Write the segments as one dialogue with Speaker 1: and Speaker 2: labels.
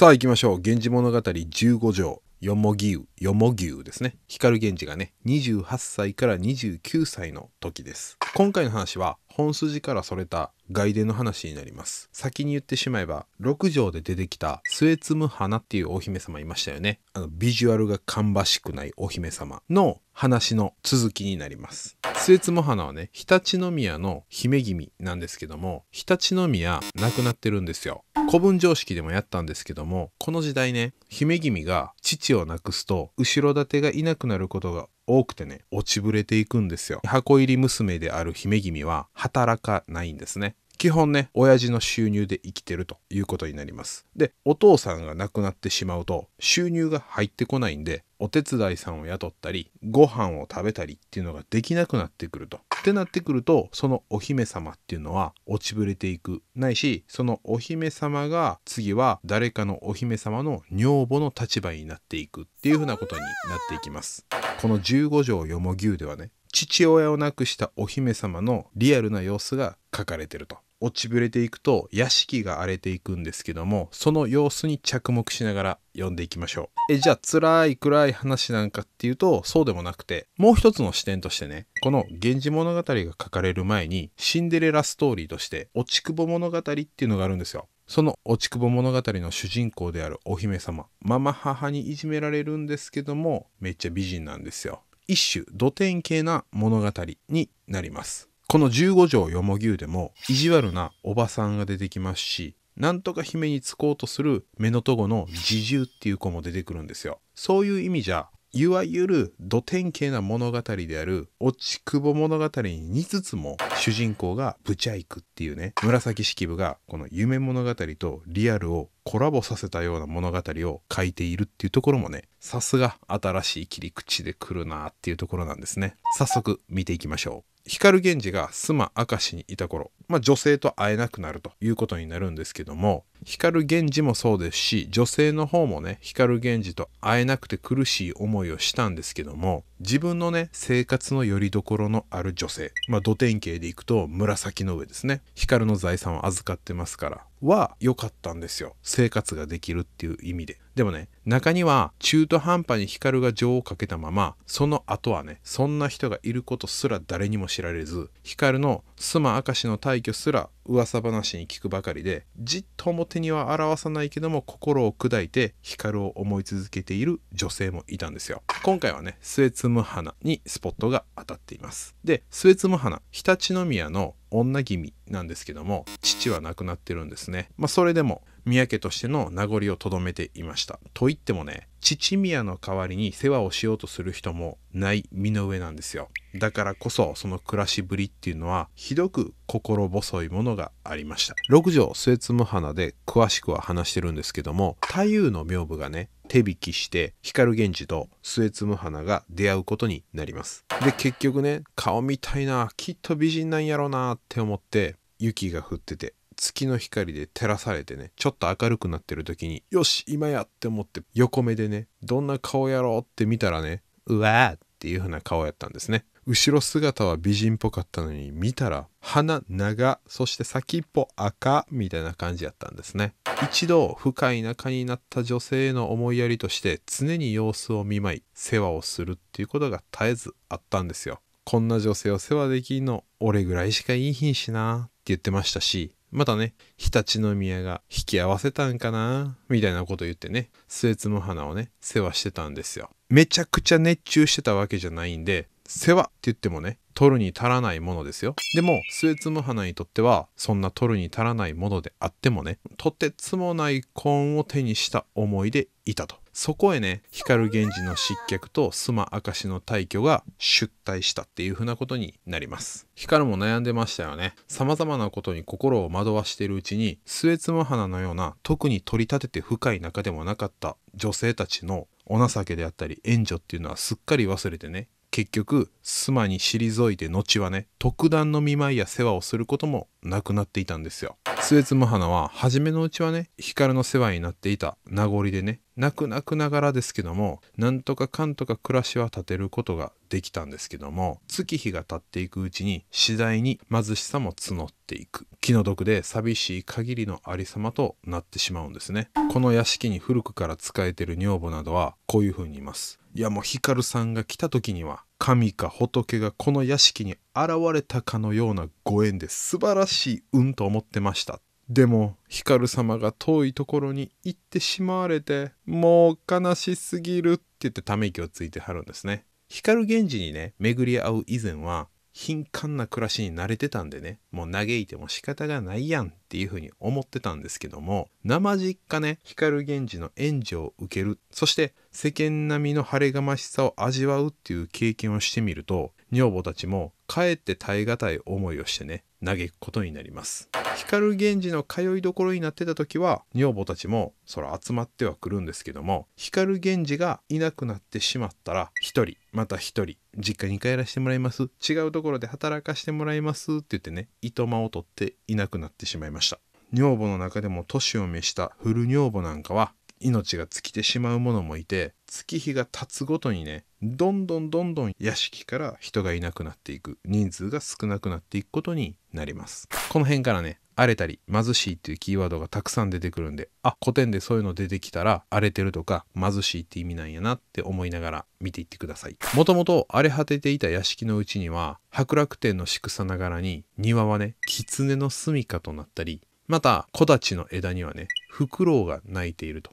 Speaker 1: さあ行きましょう「源氏物語15条よもぎう」よもうですね光源氏がね28歳から29歳の時です今回の話は本筋からそれた外伝の話になります先に言ってしまえば6条で出てきた末摘む花っていうお姫様いましたよねあのビジュアルが芳しくないお姫様の話の続きになります末摘花はね常陸宮の姫君なんですけども常陸宮亡くなってるんですよ古文常識でもやったんですけどもこの時代ね姫君が父を亡くすと後ろ盾がいなくなることが多くてね、落ちぶれていくんですよ。箱入り娘である姫君は働かないんですね。基本ね親父の収入で生きてるということになりますでお父さんが亡くなってしまうと収入が入ってこないんでお手伝いさんを雇ったりご飯を食べたりっていうのができなくなってくると。ってなってくるとそのお姫様っていうのは落ちぶれていくないしそのお姫様が次は誰かのお姫様の女房の立場になっていくっていうふうなことになっていきます。この15条よもぎゅうではね父親を亡くしたお姫様のリアルな様子が書かれてると。落ちぶれていくと屋敷が荒れていくんですけどもその様子に着目しながら読んでいきましょうえじゃあ辛い暗い話なんかっていうとそうでもなくてもう一つの視点としてねこの「源氏物語」が書かれる前にシンデレラストーリーとして「落ちくぼ物語」っていうのがあるんですよその落ちくぼ物語の主人公であるお姫様ママ母にいじめられるんですけどもめっちゃ美人なんですよ一種土天系な物語になりますこの15条よもぎゅうでも意地悪なおばさんが出てきますしなんとか姫につこうとする目のとごの侍従っていう子も出てくるんですよそういう意味じゃいわゆる土典型な物語である落ちくぼ物語に似つつも主人公がブチャイクっていうね紫式部がこの夢物語とリアルをコラボさせたような物語を書いているっていうところもねさすが新しい切り口で来るなっていうところなんですね早速見ていきましょう光源氏が妻明石にいた頃、まあ、女性と会えなくなるということになるんですけども光源氏もそうですし女性の方もね光源氏と会えなくて苦しい思いをしたんですけども自分のね生活の拠り所のある女性まあ土典型でいくと紫の上ですね光の財産を預かってますからは良かったんですよ生活ができるっていう意味ででもね中には中途半端に光が情をかけたままその後はねそんな人がいることすら誰にも知られず光の妻明石の退去すら噂話に聞くばかりでじっと思って表には表さないけども心を砕いて光を思い続けている女性もいたんですよ今回はねスエツム花にスポットが当たっていますでスエツム花常陸宮の女君なんですけども父は亡くなってるんですね、まあ、それでも宮家としての名残をとどめていましたと言ってもね父宮の代わりに世話をしようとする人もない身の上なんですよだからこそその暮らしぶりっていうのはひどく心細いものがありました六条末摘花で詳しくは話してるんですけども太夫の名部がね手引きして光源氏と末摘花が出会うことになりますで結局ね顔みたいなきっと美人なんやろうなって思って雪が降ってて月の光で照らされてねちょっと明るくなってる時によし今やって思って横目でねどんな顔やろうって見たらねうわーっていう風な顔やったんですね後ろ姿は美人っぽかったのに見たら鼻長そして先っぽ赤みたいな感じやったんですね一度深い仲になった女性への思いやりとして常に様子を見舞い世話をするっていうことが絶えずあったんですよこんな女性を世話できんの俺ぐらいしかいいひんしなって言ってましたしまたね、常陸宮が引き合わせたんかなみたいなこと言ってね、末摘む花をね、世話してたんですよ。めちゃくちゃ熱中してたわけじゃないんで、世話って言ってもね取るに足らないものですよでもスエツムハナにとってはそんな取るに足らないものであってもねとてつもない婚を手にした思いでいたとそこへね光源氏の失脚と須磨明石の退去が出退したっていうふうなことになります光も悩んでましたよね様々なことに心を惑わしているうちに末妻花のような特に取り立てて深い中でもなかった女性たちのお情けであったり援助っていうのはすっかり忘れてね結局妻に退いて後はね特段の見舞いや世話をすることもなくなっていたんですよスエツムハナは初めのうちはね光の世話になっていた名残でね泣く泣くながらですけどもなんとかかんとか暮らしは立てることができたんですけども月日が経っていくうちに次第に貧しさも募っていく気の毒で寂しい限りのありさまとなってしまうんですねこの屋敷に古くから仕えてる女房などはこういうふうに言いますいやもう光さんが来た時には神か仏がこの屋敷に現れたかのようなご縁で素晴らしい運と思ってましたでも光様が遠いところに行ってしまわれてもう悲しすぎるって言ってため息をついてはるんですね光源氏にね巡り合う以前は貧困な暮らしに慣れてたんでねもう嘆いても仕方がないやんっていうふうに思ってたんですけども生実家ね光源氏の援助を受けるそして世間並みの晴れがましさを味わうっていう経験をしてみると女房たちもかえって耐え難い思いをしてね嘆くことになります光源氏の通いどころになってた時は女房たちもそら集まってはくるんですけども光源氏がいなくなってしまったら1人また1人実家に帰らせてもらいます違うところで働かせてもらいますって言ってねとまを取っていなくなってしまいました女房の中でも年を召した古女房なんかは命が尽きてしまう者もいて月日が経つごとにねどんどんどんどん屋敷から人がいなくなっていく人数が少なくなっていくことになりますこの辺からね荒れたり貧しいっていうキーワードがたくさん出てくるんであ古典でそういうの出てきたら荒れてるとか貧しいって意味なんやなって思いながら見ていってくださいもともと荒れ果てていた屋敷のうちには博楽天の仕草ながらに庭はね狐の住処となったりまた木立の枝にはねフクロウが鳴いていると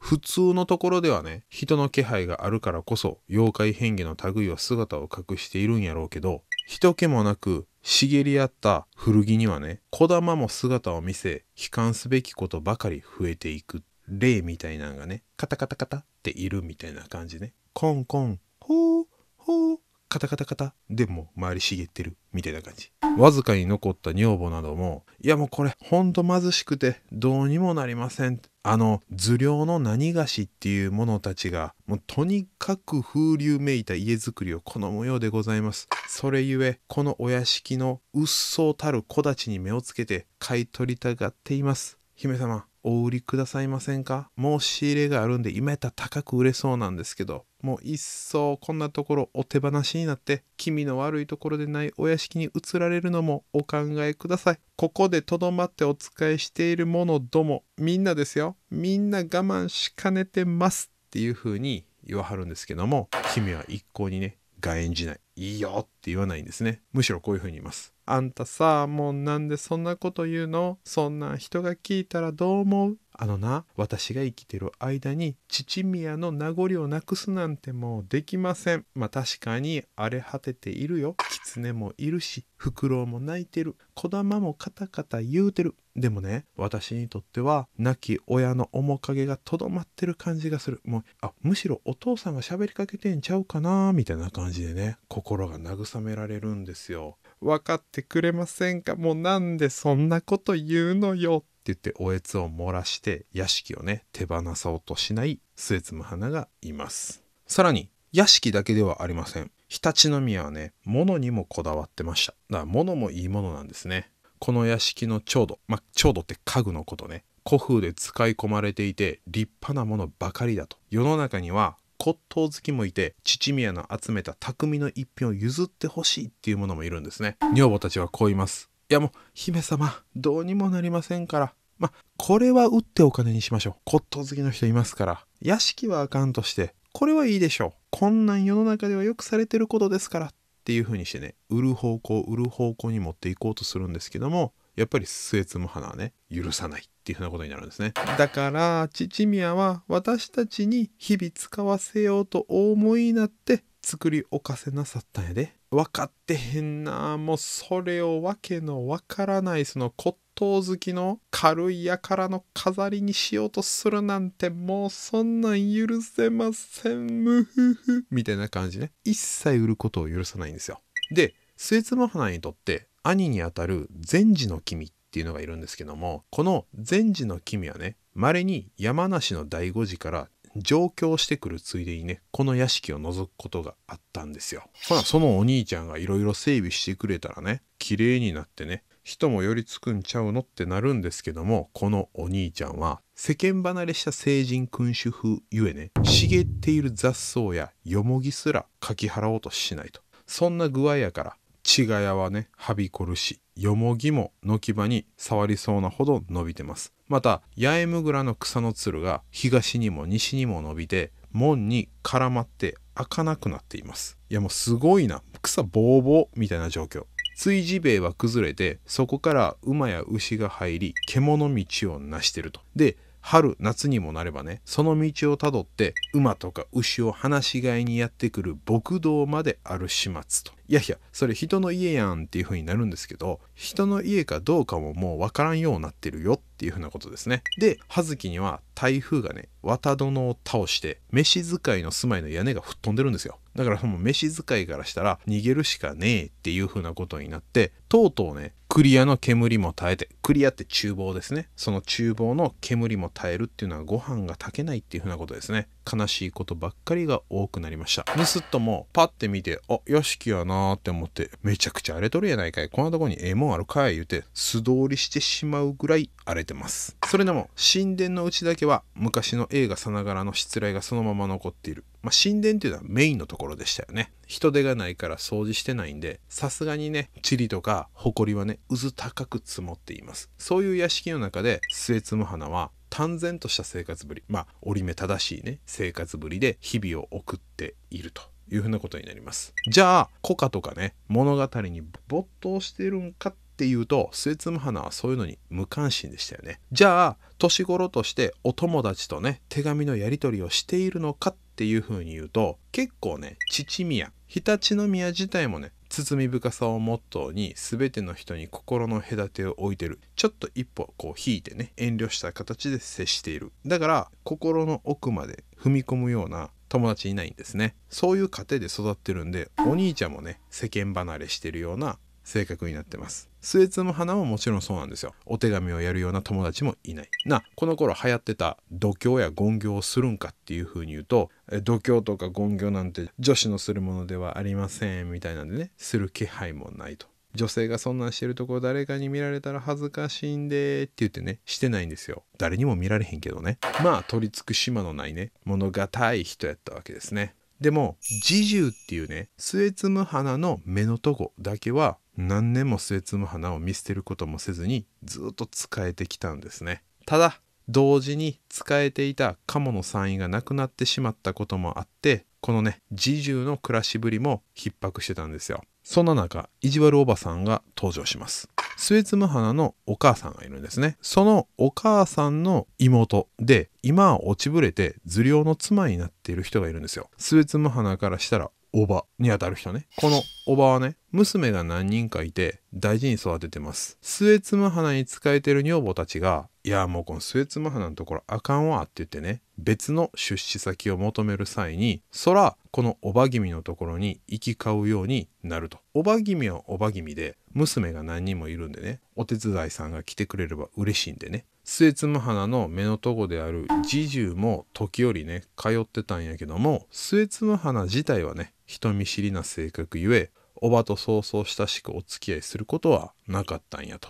Speaker 1: 普通のところではね、人の気配があるからこそ、妖怪変化の類は姿を隠しているんやろうけど、人気もなく茂り合った古着にはね、小玉も姿を見せ、悲観すべきことばかり増えていく。霊みたいなんがね、カタカタカタっているみたいな感じね。コンコン、ほう、ほう、カタカタカタでも周り茂ってるみたいな感じわずかに残った女房などもいやもうこれほんと貧しくてどうにもなりませんあの頭領の何菓子っていう者たちがもうとにかく風流めいた家づくりを好むようでございますそれゆえこのお屋敷のうっそうたる木立に目をつけて買い取りたがっています姫様お売りくださいませんか申し入れがあるんで今やったら高く売れそうなんですけどもういっそこんなところお手放しになって気味の悪いところでないお屋敷に移られるのもお考えくださいここでとどまってお仕えしている者どもみんなですよみんな我慢しかねてますっていう風に言わはるんですけども君は一向にね外縁じないいいよって言わないんですねむしろこういう風に言いますあんたさもうなんでそんなこと言うのそんなん人が聞いたらどう思うあのな私が生きてる間に父宮の名残をなくすなんてもうできませんまあ確かに荒れ果てているよ狐もいるしフクロウも泣いてる子玉もカタカタ言うてるでもね私にとっては亡き親の面影がとどまってる感じがするもうあむしろお父さんが喋りかけてんちゃうかなみたいな感じでね心が慰められるんですよ分かってくれませんかもうなんでそんなこと言うのよって言っておえつを漏らして屋敷をね手放そうとしない末妻花がいますさらに屋敷だけではありません常陸宮はね物にもこだわってましただから物もいいものなんですねこの屋敷のう度まあう度って家具のことね古風で使い込まれていて立派なものばかりだと世の中には骨董好きもいて父宮の集めた匠の一品を譲ってほしいっていうものもいるんですね女房たちはこう言いますいやもう姫様どうにもなりませんからまこれは売ってお金にしましょう骨董好きの人いますから屋敷はあかんとしてこれはいいでしょうこんなん世の中ではよくされてることですからっていう風にしてね売る方向売る方向に持っていこうとするんですけどもやっぱり末妻花はね許さないっていうふうなことになるんですねだから父宮は私たちに日々使わせようとお思いになって作りおかせなさったんやで分かってへんなもうそれをわけのわからないその骨董好きの軽いやからの飾りにしようとするなんてもうそんなん許せませんムフフみたいな感じね一切売ることを許さないんですよで末妻花にとって兄にあたる禅師の君っていうのがいるんですけどもこの禅師の君はねまれに山梨の醍醐寺から上京してくるついでにねこの屋敷を覗くことがあったんですよほらそのお兄ちゃんがいろいろ整備してくれたらね綺麗になってね人も寄りつくんちゃうのってなるんですけどもこのお兄ちゃんは世間離れした成人君主風ゆえね茂っている雑草やよもぎすらかき払おうとしないとそんな具合やからちがやはねはびこるしよもぎも軒場に触りそうなほど伸びてますまた八重むぐらの草のつるが東にも西にも伸びて門に絡まって開かなくなっていますいやもうすごいな草ぼうぼうみたいな状況じべ塀は崩れてそこから馬や牛が入り獣道を成してるとで春夏にもなればねその道をたどって馬とか牛を放し飼いにやってくる牧道まである始末といやいやそれ人の家やんっていう風になるんですけど人の家かどうかももうわからんようになってるよっていうふうなことですね。で、葉月には台風がね、綿殿を倒して、飯使いの住まいの屋根が吹っ飛んでるんですよ。だからもう飯使いからしたら逃げるしかねえっていう風なことになって、とうとうね、クリアの煙も耐えて、クリアって厨房ですね。その厨房の煙も耐えるっていうのはご飯が炊けないっていう風なことですね。悲しいことばっかりが多くなりました。ミスッともパッて見て、あ、よしきやなーって思って、めちゃくちゃ荒れとるやないかい、こんなとこにええもんあるかい言うて素通りしてしまうぐらい荒れてます。それでも神殿のうちだけは昔の映画さながらの失礼がそのまま残っている。まあ、神殿っていうのはメインのところでしたよね。人手がないから掃除してないんで、さすがにね、塵とか埃はね、渦高く積もっています。そういう屋敷の中で末摘む花は淡然とした生活ぶりまあ折り目正しいね生活ぶりで日々を送っているというふうなことになりますじゃあ古歌とかね物語に没頭してるんかっていうとスツムハナはそういうのに無関心でしたよねじゃあ年頃としてお友達とね手紙のやり取りをしているのかっていうふうに言うと結構ね父宮常陸宮自体もね包み深さをモットーに全ての人に心の隔てを置いてるちょっと一歩こう引いてね遠慮した形で接しているだから心の奥まで踏み込むような友達いないんですねそういう家庭で育ってるんでお兄ちゃんもね世間離れしてるような性格になってます末摘花ももちろんそうなんですよお手紙をやるような友達もいないなこの頃流行ってた度胸や権行をするんかっていう風に言うと度胸とか権行なんて女子のするものではありませんみたいなんでねする気配もないと女性がそんなんしてるとこ誰かに見られたら恥ずかしいんでって言ってねしてないんですよ誰にも見られへんけどねまあ取り付く島のないね物堅い人やったわけですねでも侍従っていうね末摘む花の目のとこだけは何年も末摘む花を見捨てることもせずにずっと使えてきたんですねただ同時に使えていた鴨の産位がなくなってしまったこともあってこのね侍従の暮らしぶりも逼迫してたんですよそんな中意地悪おばさんが登場しますスエツム花のお母さんがいるんですねそのお母さんの妹で今は落ちぶれて頭領の妻になっている人がいるんですよ末エツ花からしたらおばにあたる人ね。このおばはね、娘が何人かいて大事に育ててます。末妻花に仕えてる女房たちが、いやもうこの末妻花のところあかんわって言ってね、別の出資先を求める際に、そら、このおば君のところに行き交うようになると。おば君はおば君で、娘が何人もいるんでね、お手伝いさんが来てくれれば嬉しいんでね。末妻花の目のとこである侍従も時折ね通ってたんやけども末妻花自体はね人見知りな性格ゆえおばとそうそう親しくお付き合いすることはなかったんやと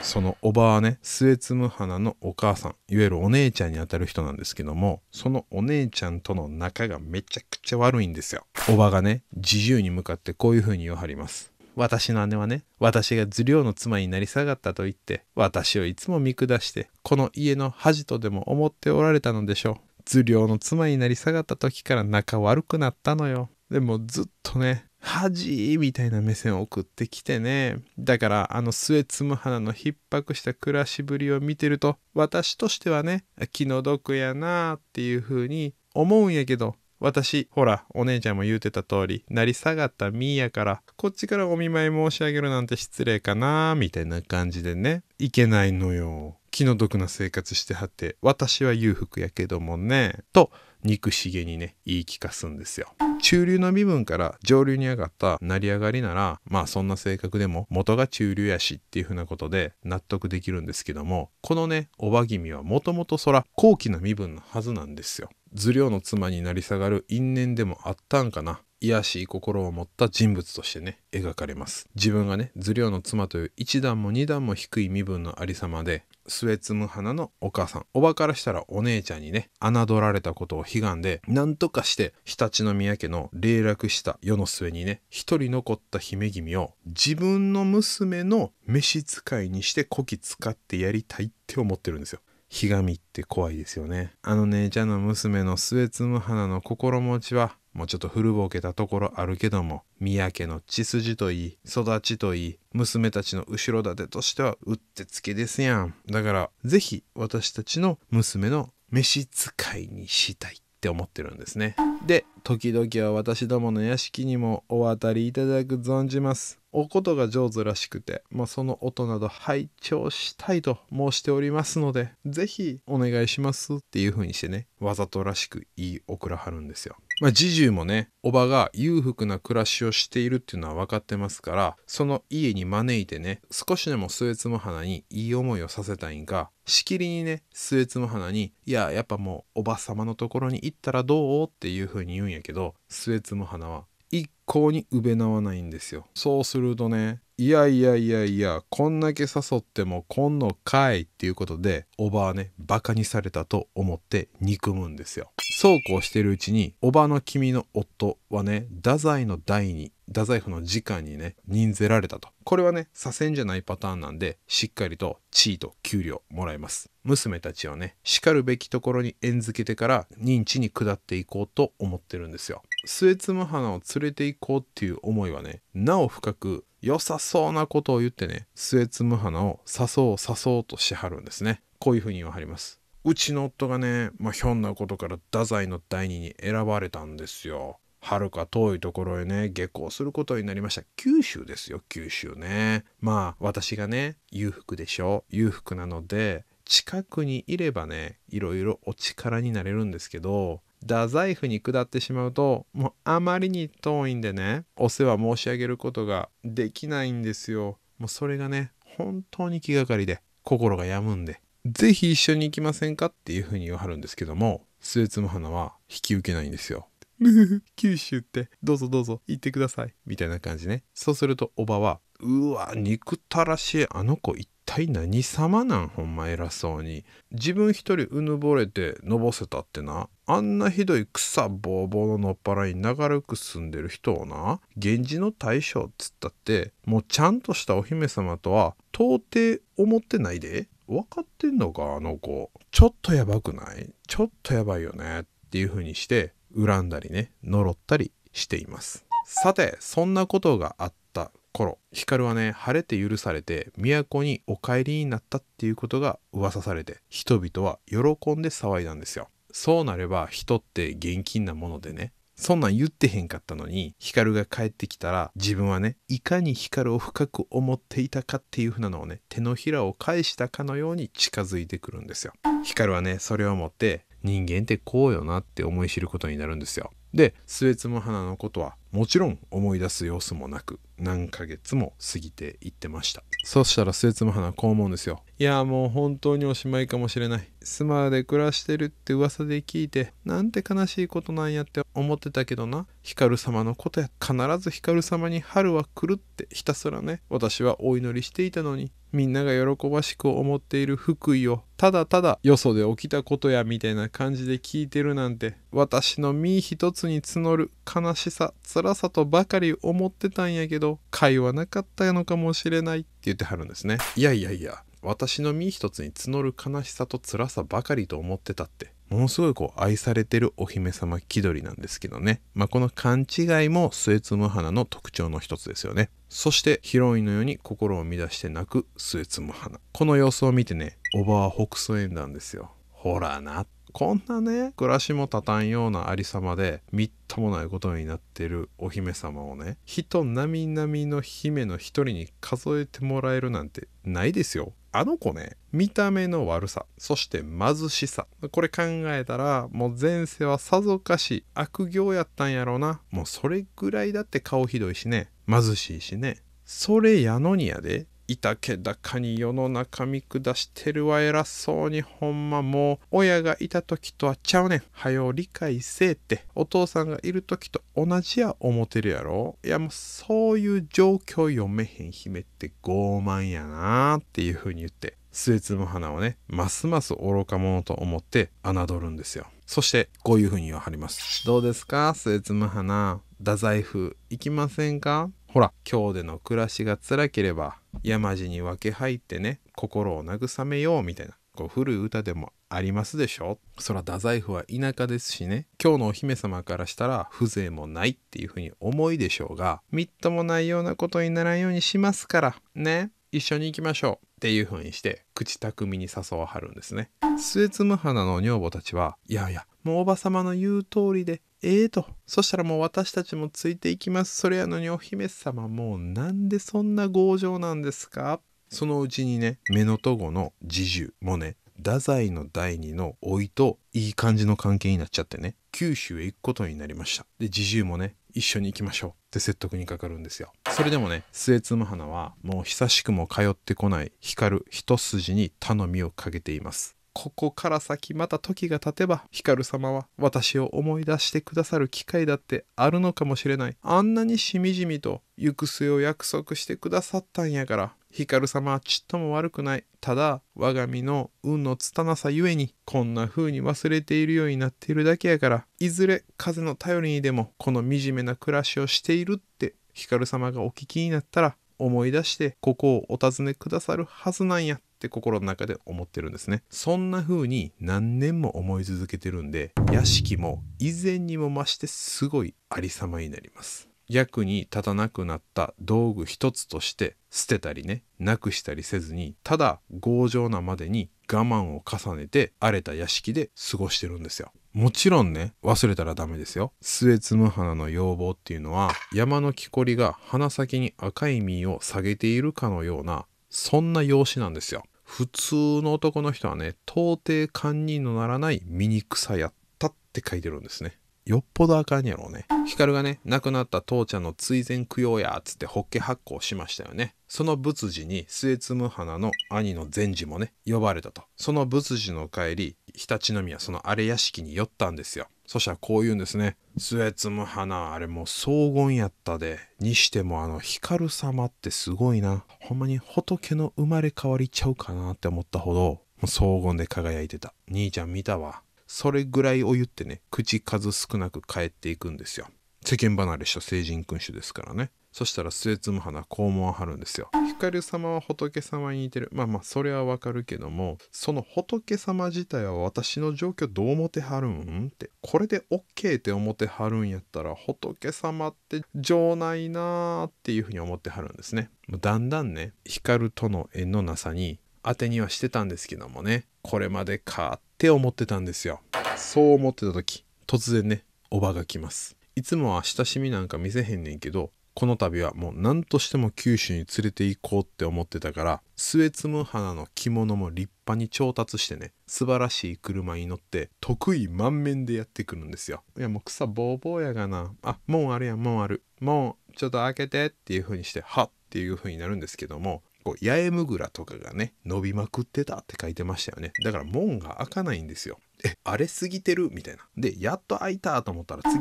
Speaker 1: そのおばはね末妻花のお母さんいわゆるお姉ちゃんにあたる人なんですけどもそのお姉ちゃんとの仲がめちゃくちゃ悪いんですよおばがね侍従に向かってこういう風に言わはります私の姉はね、私が頭領の妻になり下がったと言って、私をいつも見下して、この家の恥とでも思っておられたのでしょう。頭領の妻になり下がった時から仲悪くなったのよ。でもずっとね、恥みたいな目線を送ってきてね。だからあの末摘む花の逼迫した暮らしぶりを見てると、私としてはね、気の毒やなーっていう風に思うんやけど、私、ほら、お姉ちゃんも言うてた通り、成り下がったみーやから、こっちからお見舞い申し上げるなんて失礼かなー、みたいな感じでね。いけないのよ。気の毒な生活してはって、私は裕福やけどもね。と、憎しげにね言い聞かすんですよ中流の身分から上流に上がった成り上がりならまあそんな性格でも元が中流やしっていうふうなことで納得できるんですけどもこのねおばみはもともとそら高貴な身分のはずなんですよ頭領の妻になり下がる因縁でもあったんかな卑しい心を持った人物としてね描かれます自分がね頭領の妻という一段も2段も低い身分のありさまで末摘む花のお母さんおばからしたらお姉ちゃんにね侮られたことを悲願で何とかして常陸宮家の霊落した世の末にね一人残った姫君を自分の娘の召使いにしてこき使ってやりたいって思ってるんですよひがみって怖いですよね。あの姉ちゃんの娘の末摘花の心持ちは、もうちょっと古ぼけたところあるけども、三宅の血筋といい、育ちといい、娘たちの後ろ盾としてはうってつけですやん。だから、ぜひ私たちの娘の召使いにしたい。って思ってるんですねで時々は私どもの屋敷にもお渡りいただく存じますおことが上手らしくて、まあ、その音など拝聴したいと申しておりますので是非お願いしますっていう風にしてねわざとらしく言い送らはるんですよまあ、侍従もね、おばが裕福な暮らしをしているっていうのは分かってますから、その家に招いてね、少しでも末妻花にいい思いをさせたいんか、しきりにね、末妻花に、いや、やっぱもうおば様のところに行ったらどうっていうふうに言うんやけど、末妻花は一向にうべなわないんですよ。そうするとね、いやいやいやいや、こんだけ誘ってもこんのかいっていうことで、おばはね、バカにされたと思って憎むんですよ。そうこうしてるうちに、おばの君の夫はね、太宰の代に、太宰府の時間にね、任ぜられたと。これはね、左遷じゃないパターンなんで、しっかりと地位と給料もらえます。娘たちをね、叱るべきところに縁付けてから認知に下っていこうと思ってるんですよ。末妻花を連れて行こうっていう思いはね、なお深く良さそうなことを言ってね、末妻花を誘う誘うとしはるんですね。こういうふうに言わはります。うちの夫がね、まあ、ひょんなことから太宰の第二に選ばれたんですよ。はるか遠いところへね、下校することになりました。九州ですよ、九州ね。まあ、私がね、裕福でしょ。裕福なので、近くにいればね、いろいろお力になれるんですけど、太宰府に下ってしまうと、もうあまりに遠いんでね、お世話申し上げることができないんですよ。もうそれがね、本当に気がかりで、心が病むんで、ぜひ一緒に行きませんかっていうふうに言わはるんですけども、スエツの花は引き受けないんですよ。九州ってどうぞどうぞ行ってくださいみたいな感じねそうするとおばは「うわ憎たらしいあの子一体何様なんほんま偉そうに自分一人うぬぼれてのぼせたってなあんなひどい草ぼうぼうののっぱらに長らく住んでる人をな源氏の大将っつったってもうちゃんとしたお姫様とは到底思ってないで分かってんのかあの子ちょっとやばくないちょっとやばいよねっていう風にして恨んだりね呪ったりしていますさてそんなことがあった頃光はね晴れて許されて都にお帰りになったっていうことが噂されて人々は喜んで騒いだんですよそうなれば人って現金なものでねそんなん言ってへんかったのに、ヒカルが帰ってきたら、自分はね、いかにヒカルを深く思っていたかっていう風なのをね、手のひらを返したかのように近づいてくるんですよ。ヒカルはね、それを持って、人間ってこうよなって思い知ることになるんですよ。で、スエツム花のことはもちろん思い出す様子もなく何ヶ月も過ぎていってましたそしたらスーツマこう思うんですよいやもう本当におしまいかもしれない妻で暮らしてるって噂で聞いてなんて悲しいことなんやって思ってたけどな光様のことや必ず光様に春は来るってひたすらね私はお祈りしていたのにみんなが喜ばしく思っている福井をただただよそで起きたことやみたいな感じで聞いてるなんて私の身一つに募る悲しさ辛さとばかり思ってたんやけど会話なかったのかもしれないって言ってはるんですねいやいやいや私の身一つに募る悲しさと辛さばかりと思ってたってものすごいこう愛されてるお姫様気取りなんですけどね、まあ、この勘違いも末摘む花の特徴の一つですよねそしてヒロインのように心を乱して泣く末摘む花この様子を見てねおばは北斎演なんですよほらなっこんなね暮らしもたたんようなありさまでみっともないことになってるお姫様をね人並々の姫の一人に数えてもらえるなんてないですよ。あの子ね見た目の悪さそして貧しさこれ考えたらもう前世はさぞかし悪行やったんやろうなもうそれぐらいだって顔ひどいしね貧しいしねそれやのにやでいたけだかに世の中見下してるわ偉そうにほんまもう親がいた時とはちゃうねんはよ理解せえってお父さんがいる時と同じや思てるやろいやもうそういう状況読めへん姫って傲慢やなーっていう風に言って末摘む花をねますます愚か者と思って侮るんですよそしてこういう風に言わはりますどうですか末摘む花太宰府行きませんかほら今日での暮らしが辛ければ山路に分け入ってね心を慰めようみたいなこう古い歌でもありますでしょそら太宰府は田舎ですしね今日のお姫様からしたら風情もないっていうふうに思いでしょうがみっともないようなことにならんようにしますからね一緒に行きましょうっていうふうにして口巧みに誘わはるんですね末摘む花の女房たちはいやいやもうおば様の言う通りでええー、と、そしたらもう私たちもついていきます。それやのにお姫様もうなんでそんな強情なんですかそのうちにね、目のとごの侍従もね、太宰の第二の老いといい感じの関係になっちゃってね、九州へ行くことになりました。で、侍従もね、一緒に行きましょうって説得にかかるんですよ。それでもね、末妻花はもう久しくも通ってこない光る一筋に頼みをかけています。ここから先また時が経てば光様は私を思い出してくださる機会だってあるのかもしれないあんなにしみじみと行く末を約束してくださったんやから光様はちっとも悪くないただ我が身の運の拙さゆえにこんな風に忘れているようになっているだけやからいずれ風の頼りにでもこの惨めな暮らしをしているって光様がお聞きになったら思い出してここをお尋ねくださるはずなんやって心の中で思ってるんですねそんな風に何年も思い続けてるんで屋敷も以前にも増してすごいありさまになります役に立たなくなった道具一つとして捨てたりねなくしたりせずにただ強情なまでに我慢を重ねて荒れた屋敷で過ごしてるんですよもちろんね忘れたらダメですよ末摘む花の要望っていうのは山の木こりが鼻先に赤い実を下げているかのようなそんな用紙なんですよ普通の男の人はね到底堪忍のならない醜さやったって書いてるんですねよっぽどあかんやろうね光がね亡くなった父ちゃんの追善供養やっつってホッケ発行しましたよねその仏事に末摘む花の兄の善治もね呼ばれたとその仏事の帰り常陸宮その荒れ屋敷に寄ったんですよそしたらこう言うんですね。末摘む花、あれもう荘厳やったで。にしてもあの光様ってすごいな。ほんまに仏の生まれ変わりちゃうかなって思ったほど、荘厳で輝いてた。兄ちゃん見たわ。それぐらいを言ってね、口数少なく帰っていくんですよ。世間離れした成人君主ですからね。そしたら末摘む花肛門を張るんですよ。光様は仏様に似てる。まあまあそれはわかるけどもその仏様自体は私の状況どう思ってはるんってこれで OK って思ってはるんやったら仏様って情ないなーっていうふうに思ってはるんですね。だんだんね光との縁のなさに当てにはしてたんですけどもねこれまでかって思ってたんですよ。そう思ってた時突然ねおばが来ます。いつもは親しみなんか見せへんねんけどこの度はもう何としても九州に連れて行こうって思ってたからスエツム花の着物も立派に調達してね素晴らしい車に乗って得意満面でやってくるんですよいやもう草ぼうぼうやがなあ門あるやん門ある門、ちょっと開けてっていう風にしてはっていう風になるんですけどもこう八重むぐらとかがね伸びまくってたって書いてましたよねだから門が開かないんですよえ荒れすぎてるみたいなでやっと開いたと思ったら次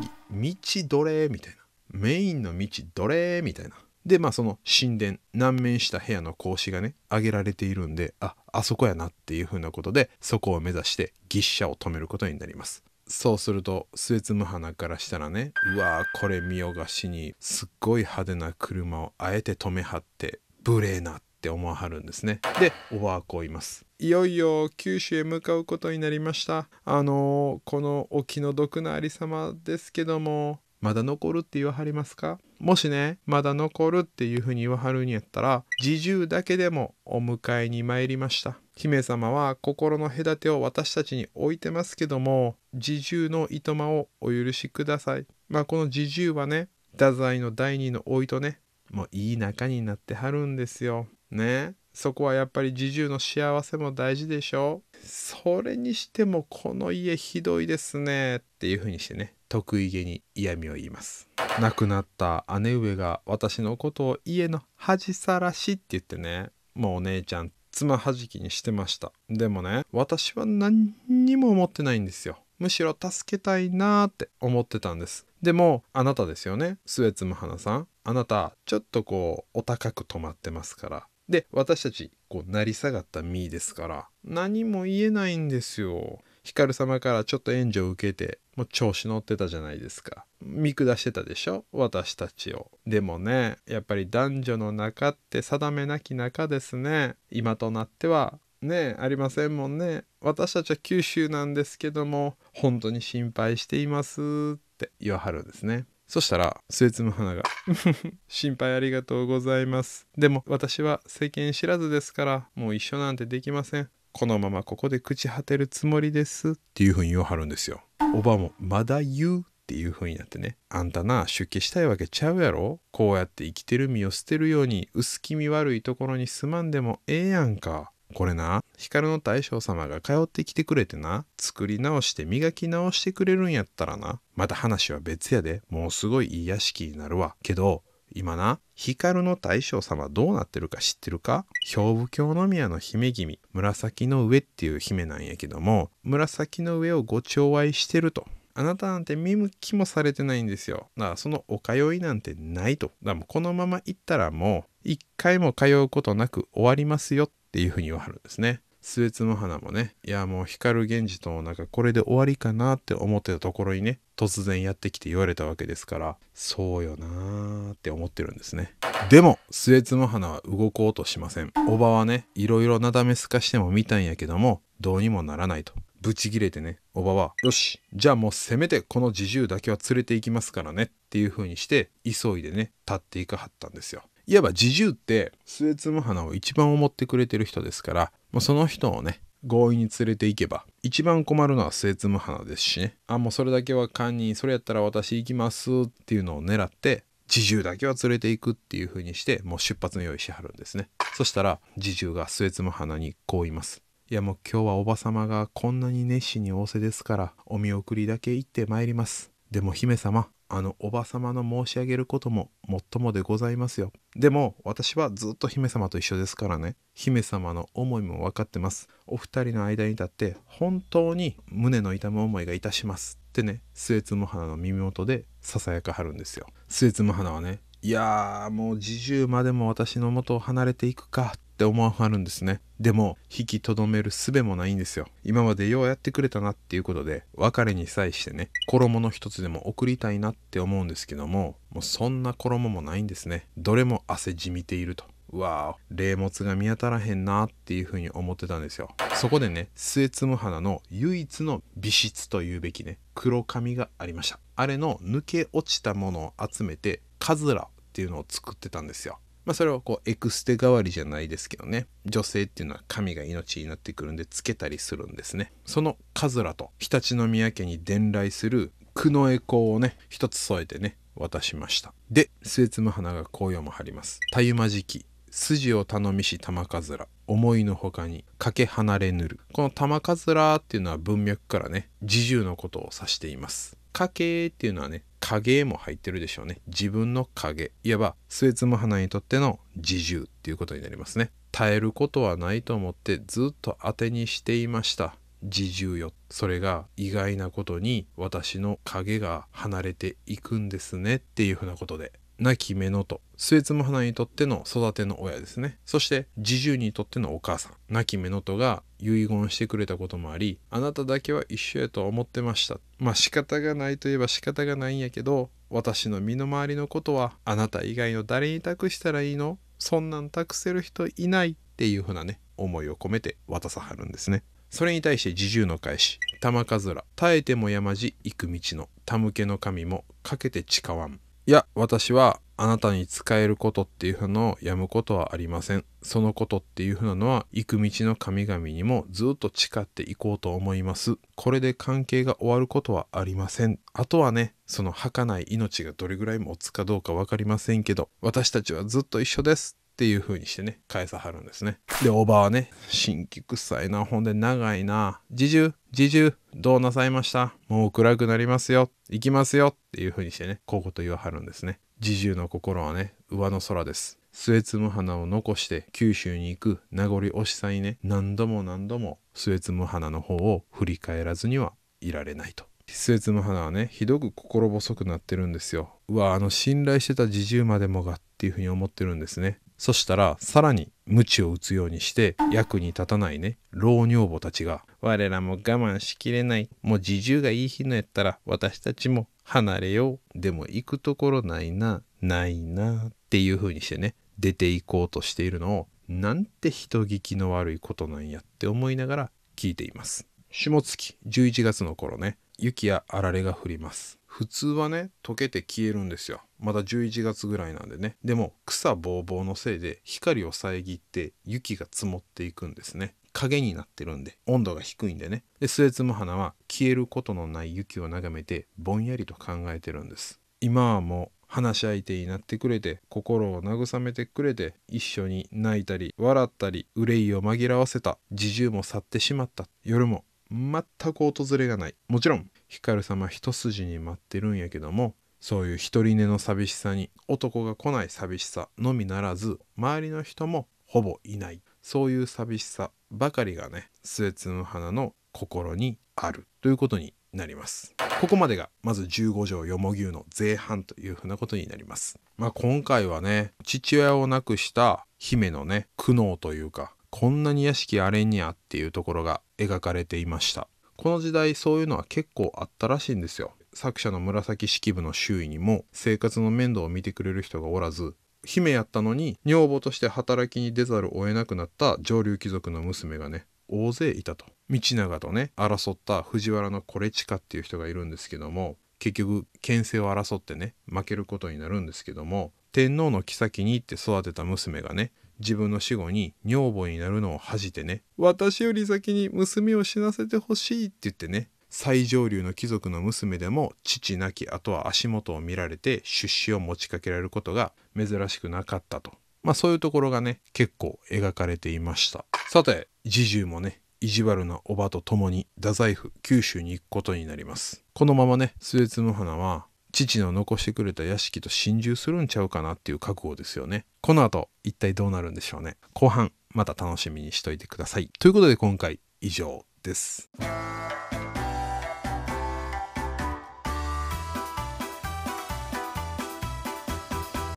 Speaker 1: 道どれみたいなメインの道どれみたいな。で、まあその神殿、南面した部屋の格子がね、上げられているんで、あ、あそこやなっていうふうなことで、そこを目指して牛車を止めることになります。そうすると、スエツム花からしたらね、うわーこれ見よがしに、すっごい派手な車をあえて止めはって、無礼なって思わはるんですね。で、おばあこういます。いよいよ九州へ向かうことになりました。あのー、このお気の毒なありさまですけども、まだ残るって言わはりますかもしね、まだ残るっていうふうに言わはるんやったら、自重だけでもお迎えに参りました。姫様は心の隔てを私たちに置いてますけども、自重のいとまをお許しください。まあこの自重はね、太宰の第二の老いとね、もういい仲になってはるんですよ。ねそこはやっぱり自重の幸せも大事でしょそれにしてもこの家ひどいですねっていう風にしてね得意げに嫌味を言います亡くなった姉上が私のことを家の恥さらしって言ってねもうお姉ちゃん妻はじきにしてましたでもね私は何にも思ってないんですよむしろ助けたいなーって思ってたんですでもあなたですよね末妻花さんあなたちょっとこうお高く止まってますからで、私たち、こう、成り下がった身ですから、何も言えないんですよ。光様からちょっと援助を受けて、もう調子乗ってたじゃないですか。見下してたでしょ私たちを。でもね、やっぱり男女の中って定めなき中ですね。今となっては、ね、ありませんもんね。私たちは九州なんですけども、本当に心配していますって言わはるんですね。そしたら、ス摘ツの花が、心配ありがとうございます。でも私は世間知らずですから、もう一緒なんてできません。このままここで朽ち果てるつもりです。っていうふうに言わはるんですよ。おばも、まだ言うっていうふうになってね。あんたな、出家したいわけちゃうやろこうやって生きてる身を捨てるように、薄気味悪いところにすまんでもええやんか。これな、光の大将様が通ってきてくれてな、作り直して磨き直してくれるんやったらな、また話は別やで、もうすごいいい屋敷になるわ。けど、今な、光の大将様どうなってるか知ってるか兵部京宮の姫君、紫の上っていう姫なんやけども、紫の上をご寵愛してると。あなたなんて見向きもされてないんですよ。だからそのお通いなんてないと。だからもこのまま行ったらもう一回も通うことなく終わりますよっていうふうに言わはるんですね。スエツの花もね、いやもう光源氏とんかこれで終わりかなって思ってたところにね、突然やってきて言われたわけですから、そうよなーって思ってるんですね。でも、スエツの花は動こうとしません。おばはね、いろいろなだめすかしても見たんやけども、どうにもならないと。ブチギレてね、おばは、よし、じゃあもうせめてこの侍従だけは連れて行きますからねっていうふうにして、急いでね、立っていかはったんですよ。いわば侍従って末摘む花を一番思ってくれてる人ですから、まあ、その人をね強引に連れて行けば一番困るのは末摘む花ですしねあもうそれだけは堪忍それやったら私行きますっていうのを狙って侍従だけは連れて行くっていう風にしてもう出発の用意しはるんですねそしたら侍従が末摘む花にこう言いますいやもう今日はおば様がこんなに熱心に仰せですからお見送りだけ行ってまいりますでも姫様あのおば様の申し上げることももっともでございますよ。でも私はずっと姫様と一緒ですからね。姫様の思いも分かってます。お二人の間に立って本当に胸の痛む思いがいたします。ってね、末エツムハの耳元でささやかはるんですよ。スエツムハはね、いやーもう自重までも私の元を離れていくかって思わはるんですねでも引きとどめる術もないんですよ今までようやってくれたなっていうことで別れに際してね衣の一つでも送りたいなって思うんですけどももうそんな衣もないんですねどれも汗じみているとうわあ霊物が見当たらへんなっていうふうに思ってたんですよそこでね末摘む花の唯一の美質というべきね黒髪がありましたあれの抜け落ちたものを集めてカズラっていうのを作ってたんですよまあ、それをこうエクステ代わりじゃないですけどね女性っていうのは神が命になってくるんでつけたりするんですねそのカズラと常陸宮家に伝来する久野栄光をね一つ添えてね渡しましたで末妻花が紅葉も張りますたゆまじき筋を頼みし玉かずら思いのほかにかけ離れぬるこの玉かずらっていうのは文脈からね侍従のことを指しています影っていうのはね影も入ってるでしょうね自分の影いわばスエツ花にとっての自重っていうことになりますね耐えることはないと思ってずっと当てにしていました自重よそれが意外なことに私の影が離れていくんですねっていうふうなことで亡き目のと、末妻花にとっての育ての親ですね。そして、侍従にとってのお母さん、亡き目のとが遺言してくれたこともあり、あなただけは一緒やと思ってました。まあ仕方がないといえば仕方がないんやけど、私の身の回りのことはあなた以外の誰に託したらいいのそんなん託せる人いないっていうふうなね、思いを込めて渡さはるんですね。それに対して侍従の返し、玉かずら、耐えても山路行く道の、田向けの神もかけて誓わん。いや、私はあなたに使えることっていうのをやむことはありません。そのことっていうふうなのは、行く道の神々にもずっと誓っていこうと思います。これで関係が終わることはありません。あとはね、その儚い命がどれぐらい持つかどうか分かりませんけど、私たちはずっと一緒です。っていう風にしてね、返さはるんですね。で、おばはね、新規臭いな、ほんで長いな、自重、自重、どうなさいましたもう暗くなりますよ、行きますよっていう風にしてね、こうこと言わはるんですね。自重の心はね、上の空です。末摘む花を残して九州に行く名残惜しさにね、何度も何度も末摘む花の方を振り返らずにはいられないと。末摘む花はねひどく心細くなってるんですようわあの信頼してた侍従までもがっていうふうに思ってるんですねそしたらさらに鞭を打つようにして役に立たないね老女房たちが我らも我慢しきれないもう自重がいい日のやったら私たちも離れようでも行くところないなないなっていう風にしてね出て行こうとしているのをなんて人聞きの悪いことなんやって思いながら聞いています下月11月の頃ね雪やあられが降ります普通はね溶けて消えるんですよまだ11月ぐらいなんでねでも草ぼうぼうのせいで光を遮って雪が積もっていくんですね影になってるんで温度が低いんでねでスエツム花は消えることのない雪を眺めてぼんやりと考えてるんです今はもう話し相手になってくれて心を慰めてくれて一緒に泣いたり笑ったり憂いを紛らわせた自重も去ってしまった夜も全く訪れがないもちろん光様一筋に待ってるんやけどもそういう一人寝の寂しさに男が来ない寂しさのみならず周りの人もほぼいないそういう寂しさばかりがねスエツ花の心にあるということになりますここまでがまず15条よもぎゅうの前半というふうなことになりますまあ今回はね父親を亡くした姫のね苦悩というかこんなに屋敷あれにゃっていうところが描かれていましたこの時代そういうのは結構あったらしいんですよ作者の紫式部の周囲にも生活の面倒を見てくれる人がおらず姫やったのに女房として働きに出ざるを得なくなった上流貴族の娘がね大勢いたと道長とね争った藤原のコレチカっていう人がいるんですけども結局牽制を争ってね負けることになるんですけども天皇の妃に行って育てた娘がね自分の死後に女房になるのを恥じてね私より先に娘を死なせてほしいって言ってね最上流の貴族の娘でも父亡き後は足元を見られて出資を持ちかけられることが珍しくなかったとまあそういうところがね結構描かれていましたさて侍従もね意地悪なおばと共に太宰府九州に行くことになりますこのままね末摘花は父の残してくれた屋敷と心中するんちゃうかなっていう覚悟ですよね。この後、一体どうなるんでしょうね。後半、また楽しみにしといてください。ということで今回、以上です。